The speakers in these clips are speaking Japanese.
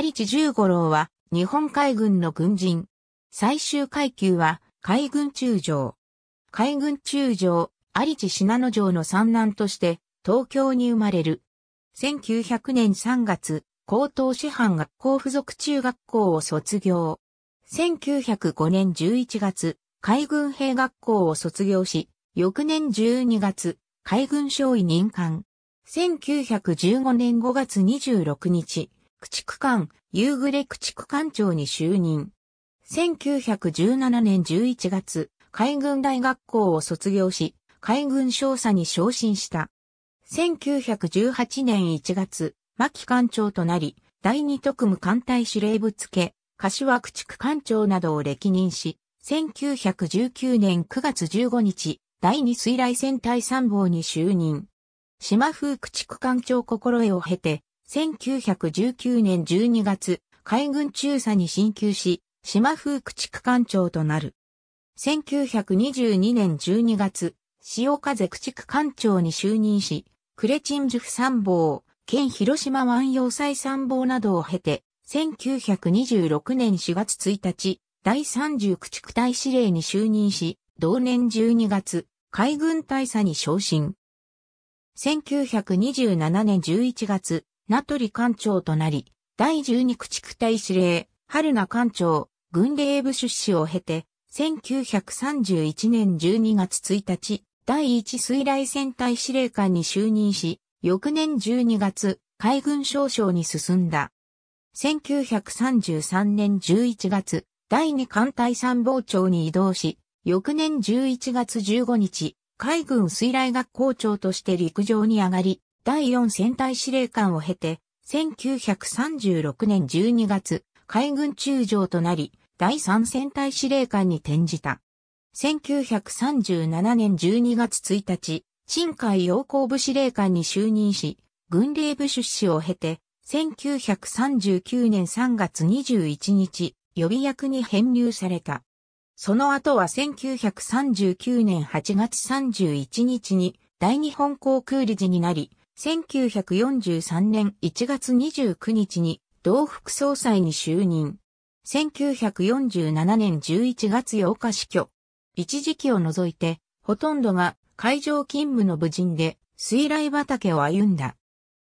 有地十五郎は日本海軍の軍人。最終階級は海軍中将。海軍中将、有地信濃城の三男として東京に生まれる。1900年3月、高等師範学校附属中学校を卒業。1905年11月、海軍兵学校を卒業し、翌年12月、海軍少尉任官。1915年5月26日、駆逐艦、夕暮れ駆逐艦長に就任。1917年11月、海軍大学校を卒業し、海軍少佐に昇進した。1918年1月、牧艦長となり、第二特務艦隊司令部付け、柏駆逐艦長などを歴任し、1919年9月15日、第二水雷戦隊参謀に就任。島風駆逐艦長心得を経て、1919年12月、海軍中佐に進級し、島風駆逐艦長となる。1922年12月、潮風駆逐艦長に就任し、クレチンジュフ参謀、県広島湾葉塞参謀などを経て、1926年4月1日、第30駆逐隊司令に就任し、同年12月、海軍大佐に昇進。1927年11月、名取艦長となり、第十二駆逐隊司令、春名艦長、軍令部出資を経て、1931年12月1日、第一水雷戦隊司令官に就任し、翌年12月、海軍少将に進んだ。1933年11月、第二艦隊参謀長に移動し、翌年11月15日、海軍水雷学校長として陸上に上がり、第4戦隊司令官を経て、1936年12月、海軍中将となり、第3戦隊司令官に転じた。1937年12月1日、新海洋行部司令官に就任し、軍令部出資を経て、1939年3月21日、予備役に編入された。その後は1939年8月31日に大日本航空理事になり、1943年1月29日に同副総裁に就任。1947年11月8日死去。一時期を除いて、ほとんどが会場勤務の無人で、水雷畑を歩んだ。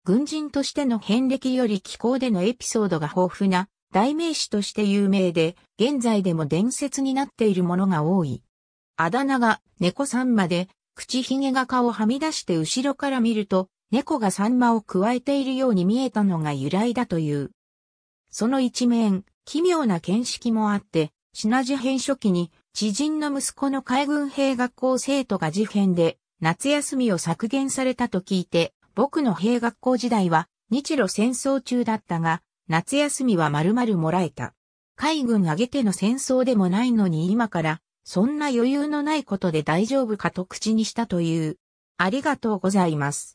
軍人としての遍歴より気候でのエピソードが豊富な代名詞として有名で、現在でも伝説になっているものが多い。あだ名が猫さんまで、口ひげが顔をはみ出して後ろから見ると、猫がサンマを加えているように見えたのが由来だという。その一面、奇妙な見識もあって、シナ変編書記に、知人の息子の海軍兵学校生徒が事変で、夏休みを削減されたと聞いて、僕の兵学校時代は、日露戦争中だったが、夏休みは丸々もらえた。海軍挙げての戦争でもないのに今から、そんな余裕のないことで大丈夫かと口にしたという。ありがとうございます。